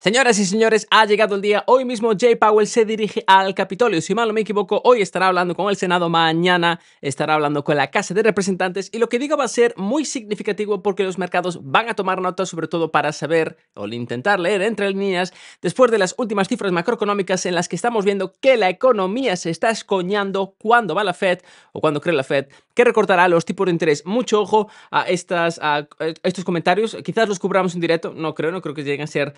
Señoras y señores, ha llegado el día. Hoy mismo Jay Powell se dirige al Capitolio. Si mal no me equivoco, hoy estará hablando con el Senado, mañana estará hablando con la Casa de Representantes y lo que diga va a ser muy significativo porque los mercados van a tomar nota, sobre todo para saber o intentar leer entre líneas, después de las últimas cifras macroeconómicas en las que estamos viendo que la economía se está escoñando cuando va la Fed o cuando cree la Fed, que recortará los tipos de interés. Mucho ojo a, estas, a estos comentarios. Quizás los cubramos en directo, no creo, no creo que lleguen a ser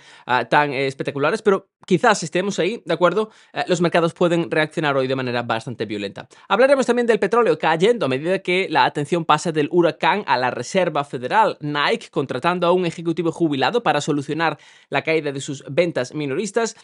tan espectaculares, pero quizás estemos ahí, ¿de acuerdo? Eh, los mercados pueden reaccionar hoy de manera bastante violenta. Hablaremos también del petróleo cayendo a medida que la atención pasa del huracán a la Reserva Federal. Nike contratando a un ejecutivo jubilado para solucionar la caída de sus ventas minoristas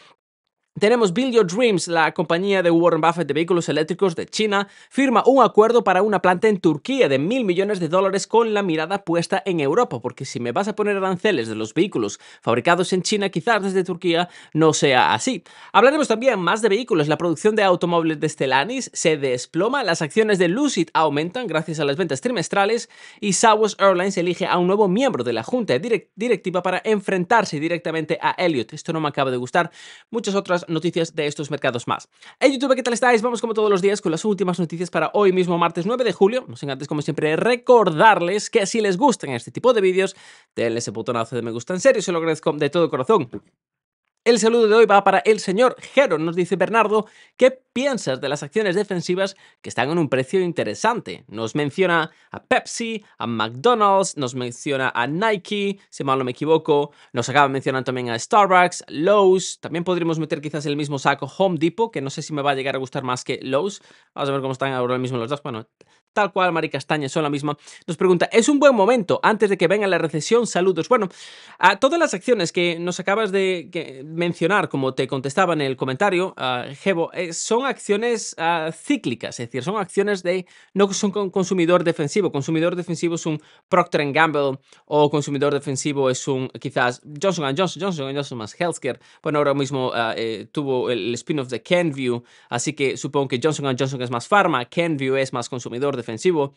tenemos Build Your Dreams, la compañía de Warren Buffett de vehículos eléctricos de China, firma un acuerdo para una planta en Turquía de mil millones de dólares con la mirada puesta en Europa, porque si me vas a poner aranceles de los vehículos fabricados en China, quizás desde Turquía no sea así. Hablaremos también más de vehículos. La producción de automóviles de Stellanis se desploma, las acciones de Lucid aumentan gracias a las ventas trimestrales y Southwest Airlines elige a un nuevo miembro de la junta directiva para enfrentarse directamente a Elliot. Esto no me acaba de gustar. Muchas otras noticias de estos mercados más. Hey YouTube, ¿qué tal estáis? Vamos como todos los días con las últimas noticias para hoy mismo, martes 9 de julio. No sin antes, como siempre, recordarles que si les gustan este tipo de vídeos, denle ese botonazo de me gusta en serio, se lo agradezco de todo corazón. El saludo de hoy va para el señor Jero. Nos dice Bernardo, ¿qué piensas de las acciones defensivas que están en un precio interesante? Nos menciona a Pepsi, a McDonald's, nos menciona a Nike, si mal no me equivoco. Nos acaba mencionando también a Starbucks, Lowe's. También podríamos meter quizás el mismo saco Home Depot, que no sé si me va a llegar a gustar más que Lowe's. Vamos a ver cómo están ahora mismo los dos. Bueno, tal cual, Mari Castaña, son la misma, nos pregunta, ¿es un buen momento antes de que venga la recesión? Saludos. Bueno, a todas las acciones que nos acabas de mencionar, como te contestaba en el comentario, Jebo, eh, son acciones cíclicas, es decir, son acciones de, no son consumidor defensivo, consumidor defensivo es un Procter Gamble o consumidor defensivo es un quizás Johnson Johnson, Johnson Johnson más Healthcare, bueno, ahora mismo eh, eh, tuvo el spin-off de Kenview, así que supongo que Johnson Johnson es más pharma, Kenview es más consumidor defensivo, defensivo.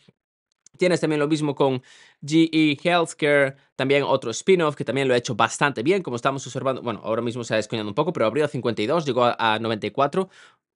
Tienes también lo mismo con GE Healthcare, también otro spin-off que también lo ha hecho bastante bien, como estamos observando. Bueno, ahora mismo se ha descoñado un poco, pero abrió a 52, llegó a, 94,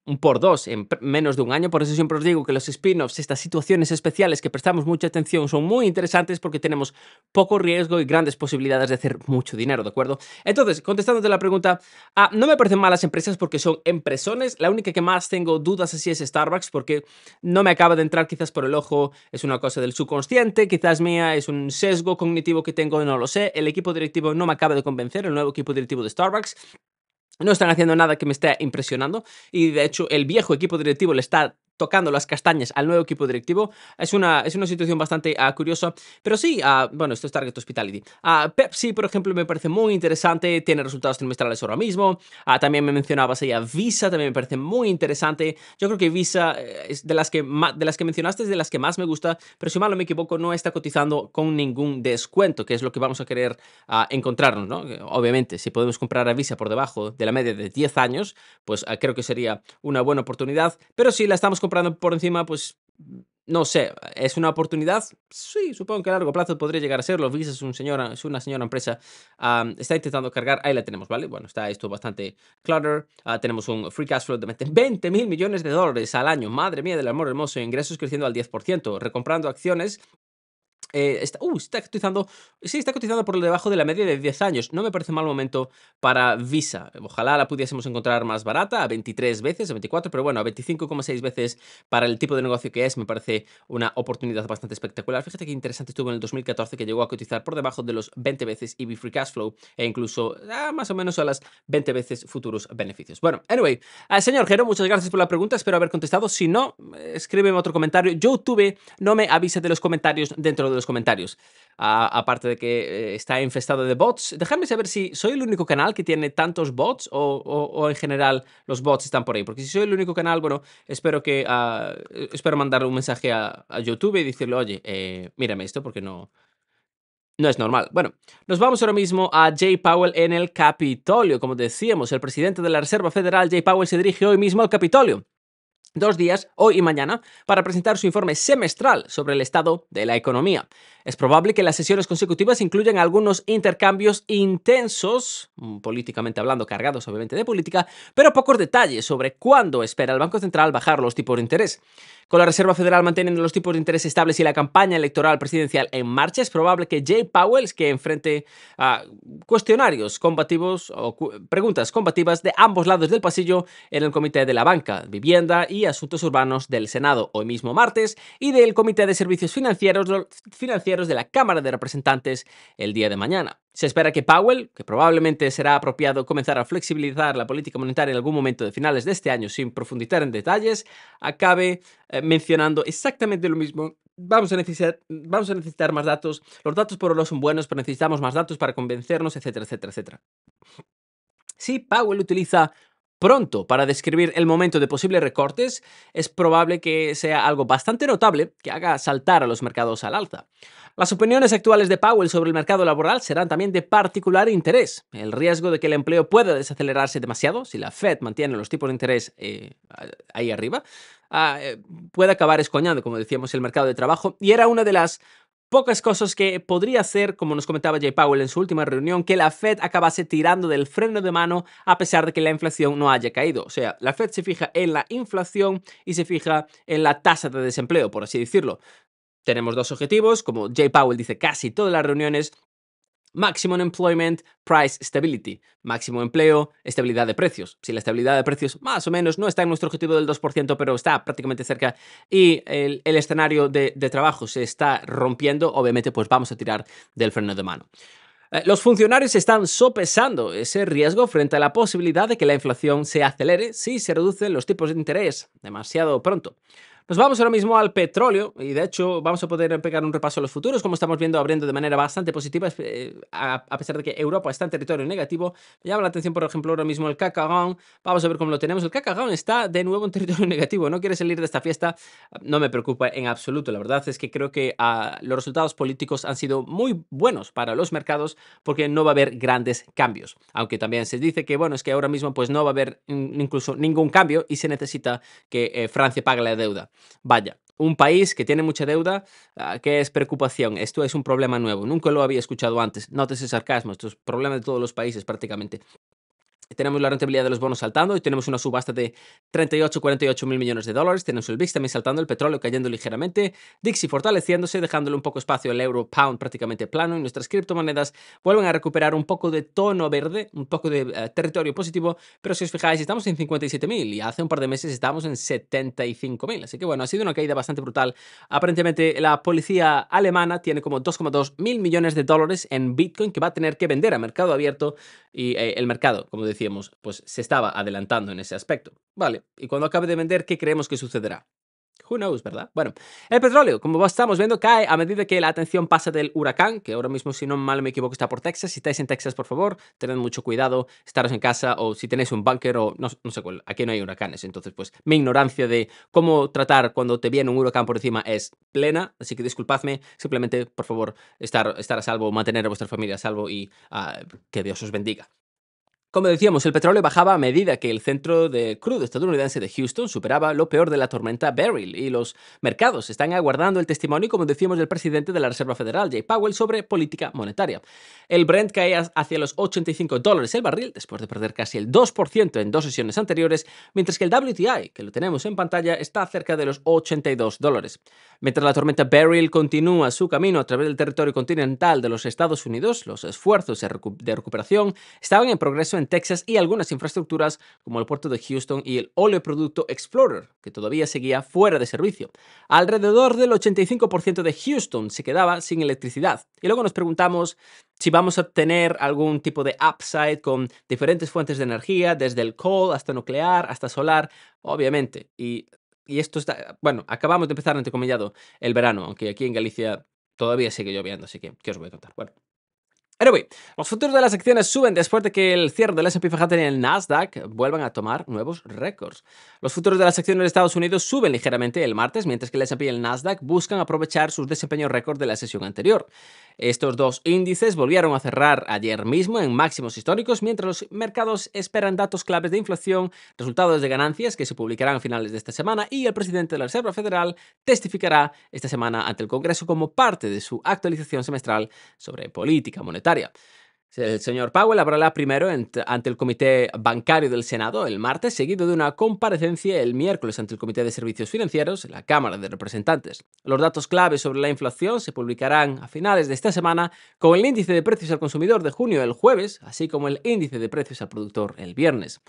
un por dos en menos de un año. Por eso siempre os digo que los spin-offs, estas situaciones especiales que prestamos mucha atención, son muy interesantes porque tenemos poco riesgo y grandes posibilidades de hacer mucho dinero, ¿de acuerdo? Entonces, contestándote la pregunta, ah, no me parecen malas empresas porque son empresones. La única que más tengo dudas así es Starbucks porque no me acaba de entrar quizás por el ojo, es una cosa del subconsciente, quizás mía, es un sesgo cognitivo que tengo, no lo sé. El equipo directivo no me acaba de convencer, el nuevo equipo directivo de Starbucks. No están haciendo nada que me esté impresionando y de hecho el viejo equipo directivo le está tocando las castañas al nuevo equipo directivo. Es una, es una situación bastante ah, curiosa, pero sí, ah, bueno, esto es Target Hospitality. a ah, Pepsi, por ejemplo, me parece muy interesante, tiene resultados trimestrales ahora mismo. también me mencionabas ahí a Visa, también me parece muy interesante. Yo creo que Visa eh, es de las que, de las que mencionaste, es de las que más me gusta, pero si mal no me equivoco, no está cotizando con ningún descuento, que es lo que vamos a querer encontrarnos, ¿no? Eh, obviamente, si podemos comprar a Visa por debajo de la media de 10 años, pues creo que sería una buena oportunidad, pero si la estamos comprando por encima, pues no sé, ¿es una oportunidad? Sí, supongo que a largo plazo podría llegar a serlo. Visa es, un señora es una señora empresa, está intentando cargar, ahí la tenemos, ¿vale? Bueno, está esto bastante clutter. Ah, tenemos un free cash flow de 20 mil millones de dólares al año, madre mía del amor hermoso, ingresos creciendo al 10%, recomprando acciones eh, está, uh, está cotizando. Sí, está por debajo de la media de 10 años. No me parece mal momento para Visa. Ojalá la pudiésemos encontrar más barata, a 23 veces, a 24, pero bueno, a 25,6 veces para el tipo de negocio que es, me parece una oportunidad bastante espectacular. Fíjate qué interesante estuvo en el 2014 que llegó a cotizar por debajo de los 20 veces EV Free Cash Flow e incluso ah, más o menos a las 20 veces futuros beneficios. Bueno, anyway, al eh, señor Gero, muchas gracias por la pregunta. Espero haber contestado. Si no, escríbeme otro comentario. Yo tuve, no me avisa de los comentarios dentro de los comentarios. aparte de que eh, está infestado de bots, déjame saber si soy el único canal que tiene tantos bots o, en general los bots están por ahí. Porque si soy el único canal, bueno, espero que ah, espero mandarle un mensaje a, YouTube y decirle, oye, eh, mírame esto porque no, no es normal. Bueno, nos vamos ahora mismo a Jay Powell en el Capitolio. Como decíamos, el presidente de la Reserva Federal, Jay Powell, se dirige hoy mismo al Capitolio dos días, hoy y mañana, para presentar su informe semestral sobre el estado de la economía. Es probable que las sesiones consecutivas incluyan algunos intercambios intensos, mm, políticamente hablando, cargados obviamente de política, pero pocos detalles sobre cuándo espera el Banco Central bajar los tipos de interés. Con la Reserva Federal manteniendo los tipos de interés estables y la campaña electoral presidencial en marcha, es probable que Jay Powell, que enfrente a cuestionarios combativos o preguntas combativas de ambos lados del pasillo en el Comité de la Banca, Vivienda y Asuntos Urbanos del Senado, hoy mismo martes, y del Comité de Servicios financieros de la Cámara de Representantes el día de mañana. Se espera que Powell, que probablemente será apropiado comenzar a flexibilizar la política monetaria en algún momento de finales de este año sin profundizar en detalles, acabe eh, mencionando exactamente lo mismo vamos a, necesitar, vamos a necesitar más datos, los datos por oro son buenos, pero necesitamos más datos para convencernos, etcétera, etcétera, etcétera. Si Powell utiliza pronto para describir el momento de posibles recortes, es probable que sea algo bastante notable que haga saltar a los mercados al alza. Las opiniones actuales de Powell sobre el mercado laboral serán también de particular interés. El riesgo de que el empleo pueda desacelerarse demasiado si la Fed mantiene los tipos de interés eh, ahí arriba, ah, eh, puede acabar escoñando, como decíamos, el mercado de trabajo y era una de las Pocas cosas que podría hacer, como nos comentaba Jay Powell en su última reunión, que la Fed acabase tirando del freno de mano a pesar de que la inflación no haya caído. O sea, la Fed se fija en la inflación y se fija en la tasa de desempleo, por así decirlo. Tenemos dos objetivos, como Jay Powell dice casi todas las reuniones, Maximum Employment, Price Stability, máximo empleo, estabilidad de precios. Si la estabilidad de precios más o menos no está en nuestro objetivo del 2%, pero está prácticamente cerca y el, escenario de, de trabajo se está rompiendo, obviamente pues vamos a tirar del freno de mano. Eh, los funcionarios están sopesando ese riesgo frente a la posibilidad de que la inflación se acelere si se reducen los tipos de interés demasiado pronto. Nos pues vamos ahora mismo al petróleo y de hecho vamos a poder pegar un repaso a los futuros, como estamos viendo abriendo de manera bastante positiva, eh, a pesar de que Europa está en territorio negativo. Me llama la atención, por ejemplo, ahora mismo el Cacagón. Vamos a ver cómo lo tenemos. El Cacagón está de nuevo en territorio negativo, no quiere salir de esta fiesta. No me preocupa en absoluto. La verdad es que creo que ah, los resultados políticos han sido muy buenos para los mercados porque no va a haber grandes cambios. Aunque también se dice que, bueno, es que ahora mismo pues no va a haber mm, incluso ningún cambio y se necesita que eh, Francia pague la deuda. Vaya, un país que tiene mucha deuda, ah, ¿qué es preocupación? Esto es un problema nuevo, nunca lo había escuchado antes. te ese sarcasmo, esto es problema de todos los países prácticamente. Tenemos la rentabilidad de los bonos saltando y tenemos una subasta de 38, 48 mil millones de dólares. Tenemos el VIX también saltando, el petróleo cayendo ligeramente, Dixie fortaleciéndose, dejándole un poco espacio al euro pound prácticamente plano y nuestras criptomonedas vuelven a recuperar un poco de tono verde, un poco de eh, territorio positivo. Pero si os fijáis, estamos en 57 mil y hace un par de meses estábamos en 75 mil. Así que bueno, ha sido una caída bastante brutal. Aparentemente la policía alemana tiene como 2,2 mil millones de dólares en Bitcoin que va a tener que vender a mercado abierto y eh, el mercado, como decía decíamos, pues se estaba adelantando en ese aspecto. Vale, y cuando acabe de vender, ¿qué creemos que sucederá? Who knows, ¿verdad? Bueno, el petróleo, como estamos viendo, cae a medida que la atención pasa del huracán, que ahora mismo, si no mal me equivoco, está por Texas. Si estáis en Texas, por favor, tened mucho cuidado, estaros en casa o si tenéis un búnker o no, sé cuál, aquí no hay huracanes. Entonces, pues mi ignorancia de cómo tratar cuando te viene un huracán por encima es plena, así que disculpadme, simplemente, por favor, estar, estar a salvo, mantener a vuestra familia a salvo y ah, que Dios os bendiga. Como decíamos, el petróleo bajaba a medida que el centro de crudo estadounidense de Houston superaba lo peor de la tormenta Beryl y los mercados están aguardando el testimonio, como decíamos, del presidente de la Reserva Federal, Jay Powell, sobre política monetaria. El Brent caía hacia los 85 dólares el barril, después de perder casi el 2% en dos sesiones anteriores, mientras que el WTI, que lo tenemos en pantalla, está cerca de los 82 dólares. Mientras la tormenta Beryl continúa su camino a través del territorio continental de los Estados Unidos, los esfuerzos de recuperación estaban en progreso en Texas y algunas infraestructuras como el puerto de Houston y el oleoproducto Explorer, que todavía seguía fuera de servicio. Alrededor del 85% de Houston se quedaba sin electricidad. Y luego nos preguntamos si vamos a tener algún tipo de upside con diferentes fuentes de energía, desde el coal hasta nuclear, hasta solar, obviamente. Y, esto está, bueno, acabamos de empezar, antecomillado el verano, aunque aquí en Galicia todavía sigue lloviendo, así que, ¿qué os voy a contar? Bueno. Anyway, los futuros de las acciones suben después de que el cierre del S&P 500 y el Nasdaq vuelvan a tomar nuevos récords. Los futuros de las acciones de Estados Unidos suben ligeramente el martes, mientras que el S&P y el Nasdaq buscan aprovechar sus desempeños récord de la sesión anterior. Estos dos índices volvieron a cerrar ayer mismo en máximos históricos, mientras los mercados esperan datos claves de inflación, resultados de ganancias que se publicarán a finales de esta semana y el presidente de la Reserva Federal testificará esta semana ante el Congreso como parte de su actualización semestral sobre política monetaria. El señor Powell hablará primero ante el Comité Bancario del Senado el martes, seguido de una comparecencia el miércoles ante el Comité de Servicios Financieros en la Cámara de Representantes. Los datos clave sobre la inflación se publicarán a finales de esta semana, con el índice de precios al consumidor de junio el jueves, así como el índice de precios al productor el viernes.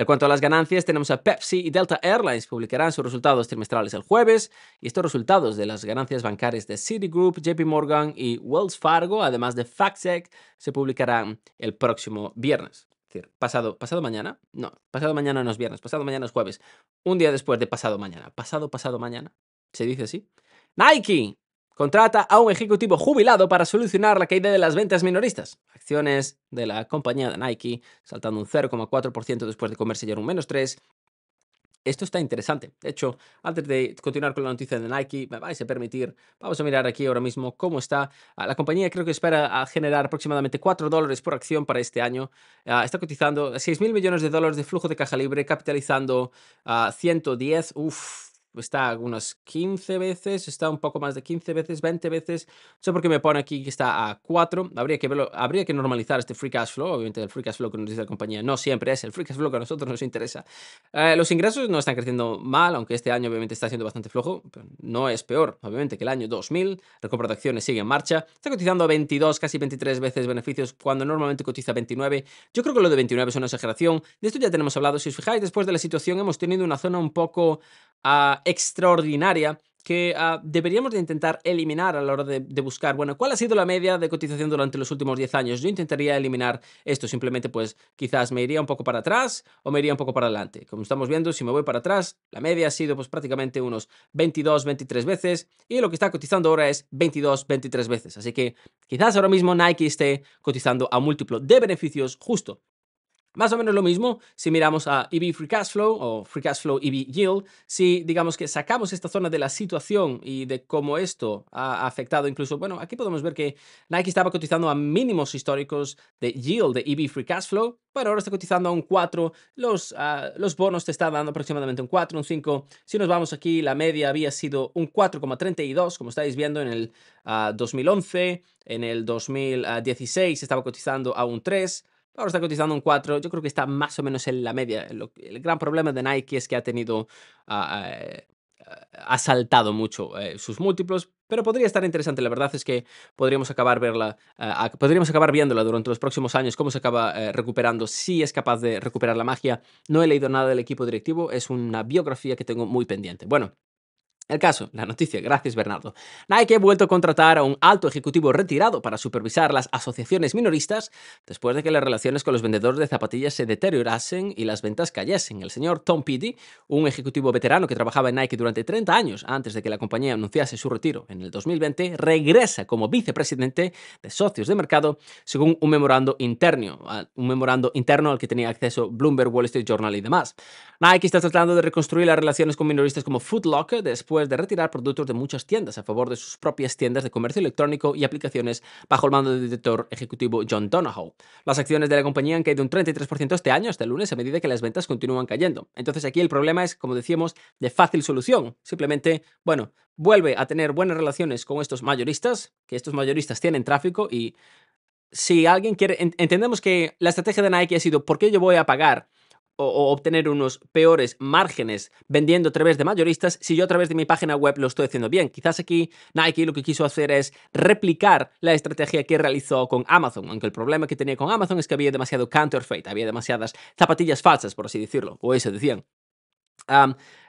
En cuanto a las ganancias, tenemos a Pepsi y Delta Airlines publicarán sus resultados trimestrales el jueves y estos resultados de las ganancias bancarias de Citigroup, JP Morgan y Wells Fargo, además de FactSec, se publicarán el próximo viernes. Es decir, pasado, pasado mañana, no, pasado mañana no es viernes, pasado mañana es jueves, un día después de pasado mañana, pasado, pasado mañana, ¿se dice así? Nike Contrata a un ejecutivo jubilado para solucionar la caída de las ventas minoristas. Acciones de la compañía de Nike saltando un 0,4% después de comerse ya un menos 3. Esto está interesante. De hecho, antes de continuar con la noticia de Nike, me vais a permitir, vamos a mirar aquí ahora mismo cómo está. Ah, la compañía creo que espera a generar aproximadamente 4 dólares por acción para este año. Ah, está cotizando 6 mil millones de dólares de flujo de caja libre, capitalizando 110. Ah, Uf, está unas 15 veces, está un poco más de 15 veces, 20 veces. Sé por qué me pone aquí que está a 4. Habría que habría que normalizar este free cash flow. Obviamente, el free cash flow que nos dice la compañía no siempre es el free cash flow que a nosotros nos interesa. Eh, los ingresos no están creciendo mal, aunque este año obviamente está siendo bastante flojo. no es peor, obviamente, que el año 2000. La compra de acciones sigue en marcha. Está cotizando 22, casi 23 veces beneficios, cuando normalmente cotiza 29. Yo creo que lo de 29 es una exageración. De esto ya tenemos hablado. Si os fijáis, después de la situación hemos tenido una zona un poco Ah, extraordinaria que ah, deberíamos de intentar eliminar a la hora de, buscar, bueno, ¿cuál ha sido la media de cotización durante los últimos 10 años? Yo intentaría eliminar esto, simplemente pues quizás me iría un poco para atrás o me iría un poco para adelante. Como estamos viendo, si me voy para atrás, la media ha sido pues prácticamente unos 22, 23 veces y lo que está cotizando ahora es 22, 23 veces. Así que quizás ahora mismo Nike esté cotizando a múltiplo de beneficios justo más o menos lo mismo si miramos a EB Free Cash Flow o Free Cash Flow EV Yield, si digamos que sacamos esta zona de la situación y de cómo esto ha afectado incluso, bueno, aquí podemos ver que Nike estaba cotizando a mínimos históricos de yield de EB Free Cash Flow, pero ahora está cotizando a un 4, los, ah, los bonos te están dando aproximadamente un 4, un 5. Si nos vamos aquí, la media había sido un 4,32, como estáis viendo en el 2011, ah, en el 2016 ah, estaba cotizando a un 3 Ahora está cotizando un 4. Yo creo que está más o menos en la media. el gran problema de Nike es que ha tenido. Ah, ah, ha saltado mucho eh, sus múltiplos, pero podría estar interesante. La verdad es que podríamos acabar verla, ah, podríamos acabar viéndola durante los próximos años, cómo se acaba eh, recuperando, si es capaz de recuperar la magia. No he leído nada del equipo directivo, es una biografía que tengo muy pendiente. Bueno, el caso, la noticia, gracias Bernardo. Nike ha vuelto a contratar a un alto ejecutivo retirado para supervisar las asociaciones minoristas después de que las relaciones con los vendedores de zapatillas se deteriorasen y las ventas cayesen. El señor Tom Piddy, un ejecutivo veterano que trabajaba en Nike durante 30 años antes de que la compañía anunciase su retiro en el 2020, regresa como vicepresidente de socios de mercado según un memorando interno, un memorando interno al que tenía acceso Bloomberg, Wall Street Journal y demás. Nike está tratando de reconstruir las relaciones con minoristas como Foot después de retirar productos de muchas tiendas a favor de sus propias tiendas de comercio electrónico y aplicaciones bajo el mando del director ejecutivo John Donahoe. Las acciones de la compañía han caído un 33% este año hasta el lunes a medida que las ventas continúan cayendo. Entonces aquí el problema es, como decíamos, de fácil solución. Simplemente, bueno, vuelve a tener buenas relaciones con estos mayoristas, que estos mayoristas tienen tráfico y si alguien quiere, entendemos que la estrategia de Nike ha sido, ¿por qué yo voy a pagar? o, obtener unos peores márgenes vendiendo a través de mayoristas si yo a través de mi página web lo estoy haciendo bien. Quizás aquí Nike lo que quiso hacer es replicar la estrategia que realizó con Amazon, aunque el problema que tenía con Amazon es que había demasiado counterfeit, había demasiadas zapatillas falsas, por así decirlo, o eso decían.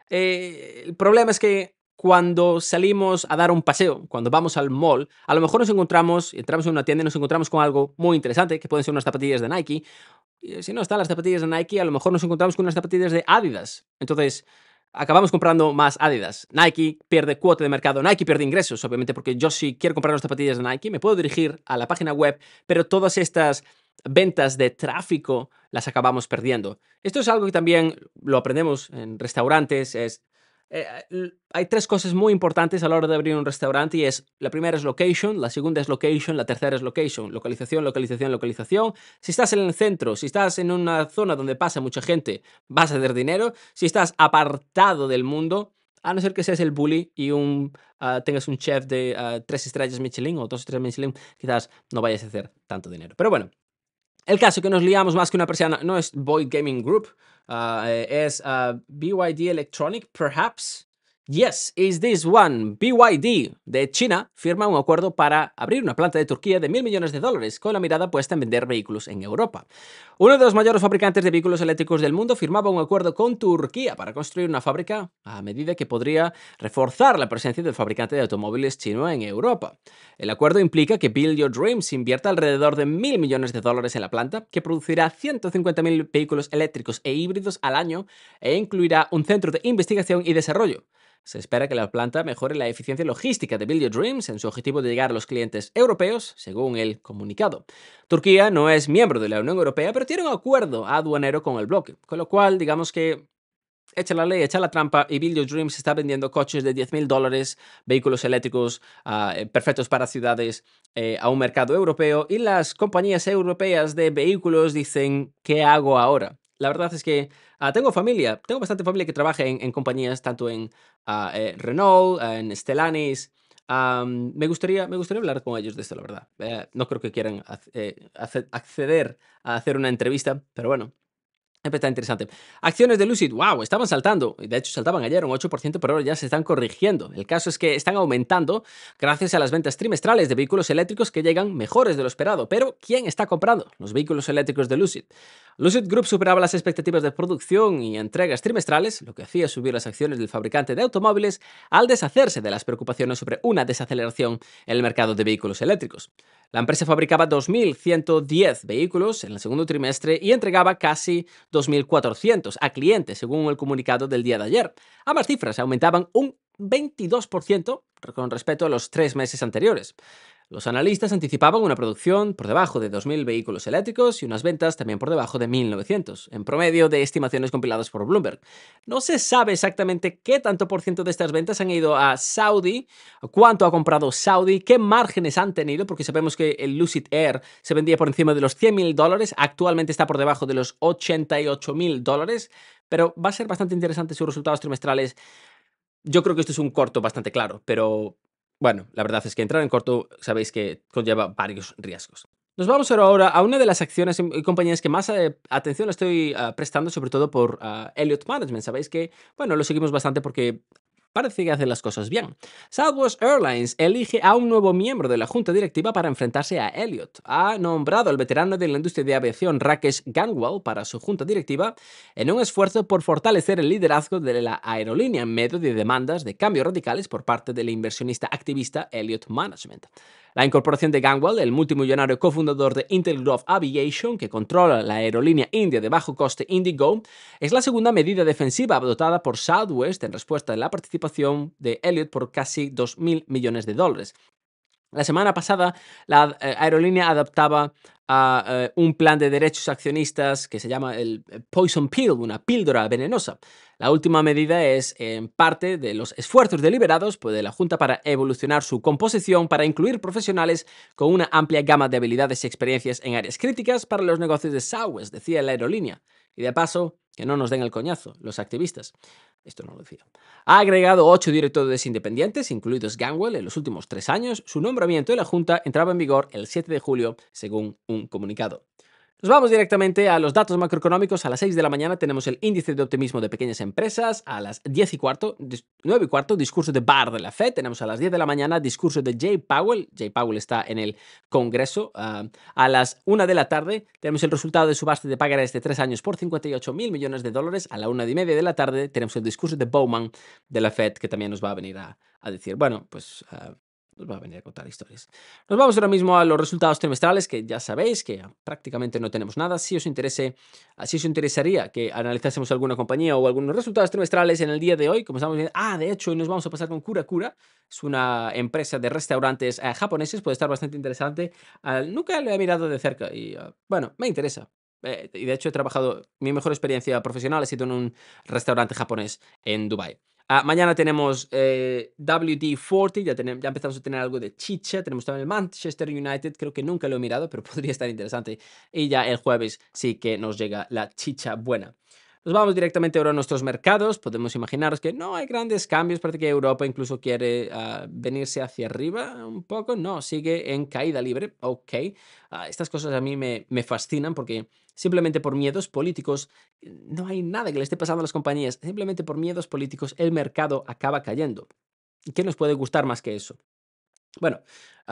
Eh, el problema es que cuando salimos a dar un paseo, cuando vamos al mall, a lo mejor nos encontramos, entramos en una tienda y nos encontramos con algo muy interesante, que pueden ser unas zapatillas de Nike, eh, si no están las zapatillas de Nike, a lo mejor nos encontramos con unas zapatillas de Adidas. Entonces, acabamos comprando más Adidas. Nike pierde cuota de mercado, Nike pierde ingresos, obviamente, porque yo si quiero comprar unas zapatillas de Nike, me puedo dirigir a la página web, pero todas estas ventas de tráfico las acabamos perdiendo. Esto es algo que también lo aprendemos en restaurantes, es eh, ah, hay tres cosas muy importantes a la hora de abrir un restaurante y es, la primera es location, la segunda es location, la tercera es location, localización, localización, localización. Si estás en el centro, si estás en una zona donde pasa mucha gente, vas a hacer dinero. Si estás apartado del mundo, a no ser que seas el bully y ah, tengas un chef de ah, tres estrellas Michelin o dos estrellas Michelin, quizás no vayas a hacer tanto dinero. Pero bueno, el caso que nos liamos más que una persiana no es Void Gaming Group, ah, eh, es ah, BYD Electronic, perhaps. Yes is this one. BYD de China firma un acuerdo para abrir una planta de Turquía de mil millones de dólares, con la mirada puesta en vender vehículos en Europa. Uno de los mayores fabricantes de vehículos eléctricos del mundo firmaba un acuerdo con Turquía para construir una fábrica a medida que podría reforzar la presencia del fabricante de automóviles chino en Europa. El acuerdo implica que Build Your Dreams invierta alrededor de mil millones de dólares en la planta, que producirá 150.000 vehículos eléctricos e híbridos al año e incluirá un centro de investigación y desarrollo. Se espera que la planta mejore la eficiencia logística de Build Dreams en su objetivo de llegar a los clientes europeos, según el comunicado. Turquía no es miembro de la Unión Europea, pero tiene un acuerdo aduanero con el bloque, con lo cual digamos que echa la ley, echa la trampa y Build Dreams está vendiendo coches de 10.000 dólares, vehículos eléctricos ah, eh, perfectos para ciudades eh, a un mercado europeo y las compañías europeas de vehículos dicen, ¿qué hago ahora? La verdad es que Ah, tengo familia, tengo bastante familia que trabaja en, compañías tanto en ah, eh, Renault, en Stellanis, me, gustaría, me gustaría hablar con ellos de esto, la verdad. Eh, no creo que quieran eh, acceder a hacer una entrevista, pero bueno, está interesante. Acciones de Lucid, wow, estaban saltando. De hecho, saltaban ayer un 8%, pero ahora ya se están corrigiendo. El caso es que están aumentando gracias a las ventas trimestrales de vehículos eléctricos que llegan mejores de lo esperado. Pero, ¿quién está comprando? Los vehículos eléctricos de Lucid. Lucid Group superaba las expectativas de producción y entregas trimestrales, lo que hacía subir las acciones del fabricante de automóviles al deshacerse de las preocupaciones sobre una desaceleración en el mercado de vehículos eléctricos. La empresa fabricaba 2.110 vehículos en el segundo trimestre y entregaba casi 2.400 a clientes, según el comunicado del día de ayer. Ambas cifras aumentaban un 22% con respecto a los tres meses anteriores. Los analistas anticipaban una producción por debajo de 2.000 vehículos eléctricos y unas ventas también por debajo de 1.900, en promedio de estimaciones compiladas por Bloomberg. No se sabe exactamente qué tanto por ciento de estas ventas han ido a Saudi, cuánto ha comprado Saudi, qué márgenes han tenido, porque sabemos que el Lucid Air se vendía por encima de los 100.000 dólares, actualmente está por debajo de los 88.000 dólares, pero va a ser bastante interesante sus resultados trimestrales. Yo creo que esto es un corto bastante claro, pero bueno, la verdad es que entrar en corto sabéis que conlleva varios riesgos. Nos vamos ahora a una de las acciones y compañías que más eh, atención estoy ah, prestando, sobre todo por ah, Elliot Management. Sabéis que, bueno, lo seguimos bastante porque parece que hace las cosas bien. Southwest Airlines elige a un nuevo miembro de la junta directiva para enfrentarse a Elliot. Ha nombrado al veterano de la industria de aviación Rakesh Gangwal para su junta directiva en un esfuerzo por fortalecer el liderazgo de la aerolínea en medio de demandas de cambios radicales por parte del inversionista activista Elliot Management. La incorporación de Gangwell, el multimillonario cofundador de Intel Grove Aviation, que controla la aerolínea india de bajo coste Indigo, es la segunda medida defensiva adoptada por Southwest en respuesta a la participación de Elliott por casi 2.000 millones de dólares, la semana pasada, la eh, aerolínea adaptaba a ah, eh, un plan de derechos accionistas que se llama el eh, Poison Pill, una píldora venenosa. La última medida es en parte de los esfuerzos deliberados por pues, de la Junta para evolucionar su composición para incluir profesionales con una amplia gama de habilidades y experiencias en áreas críticas para los negocios de Southwest, decía la aerolínea. Y de paso, que no nos den el coñazo, los activistas. Esto no lo decía. Ha agregado ocho directores independientes, incluidos gangwell en los últimos tres años. Su nombramiento de la Junta entraba en vigor el 7 de julio, según un comunicado. Nos vamos directamente a los datos macroeconómicos. A las 6 de la mañana tenemos el índice de optimismo de pequeñas empresas. A las y cuarto, 9 y cuarto, discurso de Barr de la Fed. Tenemos a las 10 de la mañana discurso de Jay Powell. Jay Powell está en el Congreso. Ah, a las 1 de la tarde tenemos el resultado de subasta de pagarés de 3 este años por 58 mil millones de dólares. A la 1 y media de la tarde tenemos el discurso de Bowman de la Fed que también nos va a venir a, decir, bueno, pues... Ah, nos pues va a venir a contar historias. Nos vamos ahora mismo a los resultados trimestrales, que ya sabéis que prácticamente no tenemos nada. Si os, interese, si os interesaría que analizásemos alguna compañía o algunos resultados trimestrales en el día de hoy, como estamos viendo, ah, de hecho, hoy nos vamos a pasar con Kura Kura. es una empresa de restaurantes eh, japoneses, puede estar bastante interesante. Ah, nunca lo he mirado de cerca y, ah, bueno, me interesa, eh, y de hecho he trabajado, mi mejor experiencia profesional ha sido en un restaurante japonés en Dubai Ah, mañana tenemos eh, WD40, ya, ya empezamos a tener algo de chicha. Tenemos también el Manchester United, creo que nunca lo he mirado, pero podría estar interesante. Y ya el jueves sí que nos llega la chicha buena. Nos vamos directamente ahora a nuestros mercados. Podemos imaginaros que no hay grandes cambios. Parece que Europa incluso quiere ah, venirse hacia arriba un poco. No, sigue en caída libre. Ok. Ah, estas cosas a mí me, me fascinan porque simplemente por miedos políticos, mm, no hay nada que le esté pasando a las compañías, simplemente por miedos políticos el mercado acaba cayendo. ¿Qué nos puede gustar más que eso? Bueno,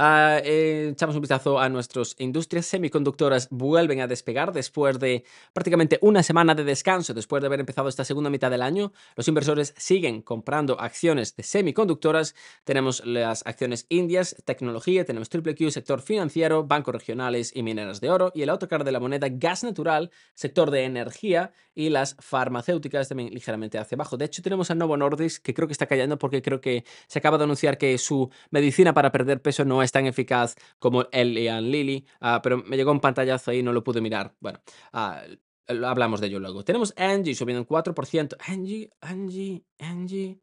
Ah, eh, echamos un vistazo a nuestras industrias semiconductoras vuelven a despegar después de prácticamente una semana de descanso después de haber empezado esta segunda mitad del año. Los inversores siguen comprando acciones de semiconductoras. Tenemos las acciones indias, tecnología, tenemos Triple Q, sector financiero, bancos regionales y mineras de oro y el autocar de la moneda gas natural, sector de energía y las farmacéuticas también ligeramente hacia abajo. De hecho, tenemos a Novo Nordisk que creo que está cayendo porque creo que se acaba de anunciar que su medicina para perder peso no es tan eficaz como Ian Lily, Lily ah, pero me llegó un pantallazo ahí y no lo pude mirar. Bueno, ah, hablamos de ello luego. Tenemos Angie subiendo un 4%. Angie, Angie, Angie.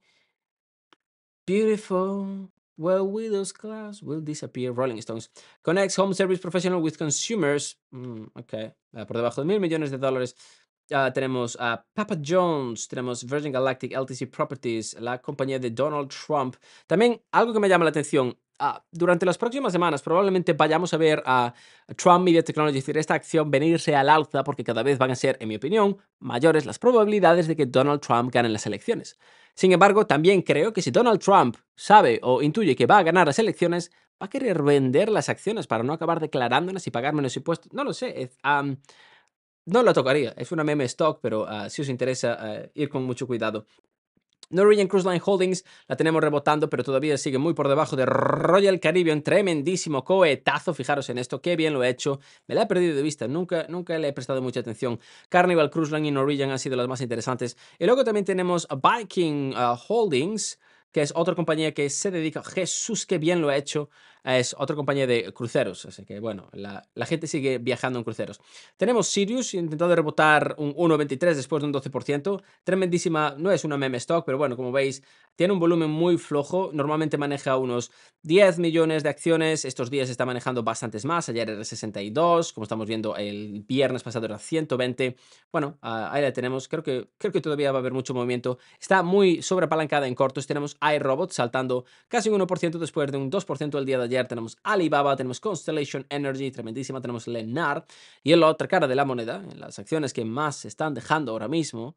Beautiful. Well, widows class will disappear. Rolling Stones connects home service professional with consumers. Mm, ok, ah, por debajo de mil millones de dólares. tenemos a Papa Jones, tenemos Virgin Galactic LTC Properties, la compañía de Donald Trump. También algo que me llama la atención, Ah, durante las próximas semanas probablemente vayamos a ver a Trump Media Technology, decir, esta acción venirse al alza porque cada vez van a ser, en mi opinión, mayores las probabilidades de que Donald Trump gane las elecciones. Sin embargo, también creo que si Donald Trump sabe o intuye que va a ganar las elecciones, va a querer vender las acciones para no acabar declarándolas y pagar menos impuestos. No lo sé. no lo tocaría. Es una meme stock, pero ah, si os interesa, eh, ir con mucho cuidado. Norwegian Cruise Line Holdings la tenemos rebotando, pero todavía sigue muy por debajo de Royal Caribbean. Tremendísimo cohetazo. Fijaros en esto, qué bien lo he hecho. Me la he perdido de vista, nunca, nunca le he prestado mucha atención. Carnival Cruise Line y Norwegian han sido las más interesantes. Y luego también tenemos Viking ah, Holdings que es otra compañía que se dedica, Jesús, qué bien lo ha hecho, es otra compañía de cruceros, así que bueno, la, gente sigue viajando en cruceros. Tenemos Sirius, intentando rebotar un 1,23 después de un 12%, tremendísima, no es una meme stock, pero bueno, como veis, tiene un volumen muy flojo, normalmente maneja unos 10 millones de acciones, estos días está manejando bastantes más, ayer era 62, como estamos viendo el viernes pasado era 120, bueno, ah, ahí la tenemos, creo que, creo que todavía va a haber mucho movimiento, está muy sobrepalancada en cortos, tenemos iRobot saltando casi un 1% después de un 2% el día de ayer. Tenemos Alibaba, tenemos Constellation Energy, tremendísima, tenemos Lennar. Y en la otra cara de la moneda, en las acciones que más se están dejando ahora mismo,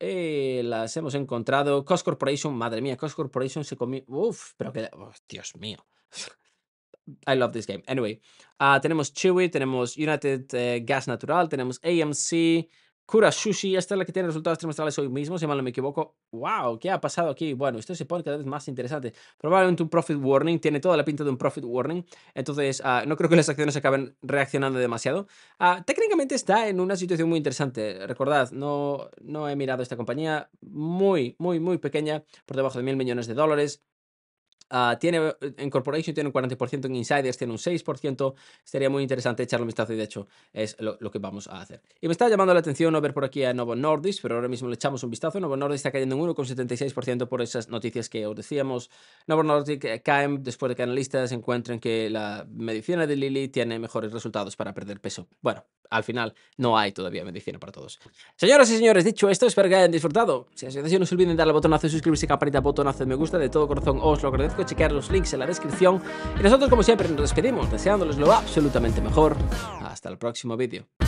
eh, las hemos encontrado. Cost Corporation, madre mía, Cost Corporation se comió. Uf, pero que. Dios mío. I love this game. Anyway, ah, tenemos Chewy, tenemos United eh, Gas Natural, tenemos AMC. Kura Sushi, esta es la que tiene resultados trimestrales hoy mismo, si mal no me equivoco. ¡Wow! ¿Qué ha pasado aquí? Bueno, esto se pone cada vez más interesante. Probablemente un profit warning, tiene toda la pinta de un profit warning, entonces ah, no creo que las acciones acaben reaccionando demasiado. Ah, técnicamente está en una situación muy interesante. Recordad, no, no he mirado esta compañía, muy, muy, muy pequeña, por debajo de mil millones de dólares. Ah, tiene, eh, en Corporation tiene un 40%, en Insiders tiene un 6%. Sería muy interesante echarle un vistazo y de hecho es lo, que vamos a hacer. Y me está llamando la atención no ver por aquí a Novo Nordisk, pero ahora mismo le echamos un vistazo. Novo Nordisk está cayendo un 1,76% por esas noticias que os decíamos. Novo Nordisk eh, cae después de que analistas encuentren que la medicina de Lilly tiene mejores resultados para perder peso. Bueno, al final no hay todavía medicina para todos. Señoras y señores, dicho esto, espero que hayan disfrutado. Si es así, no se olviden darle al botonazo de suscribirse, campanita, botonazo de me gusta. De todo corazón os lo agradezco que chequear los links en la descripción y nosotros como siempre nos despedimos deseándoles lo absolutamente mejor. Hasta el próximo vídeo.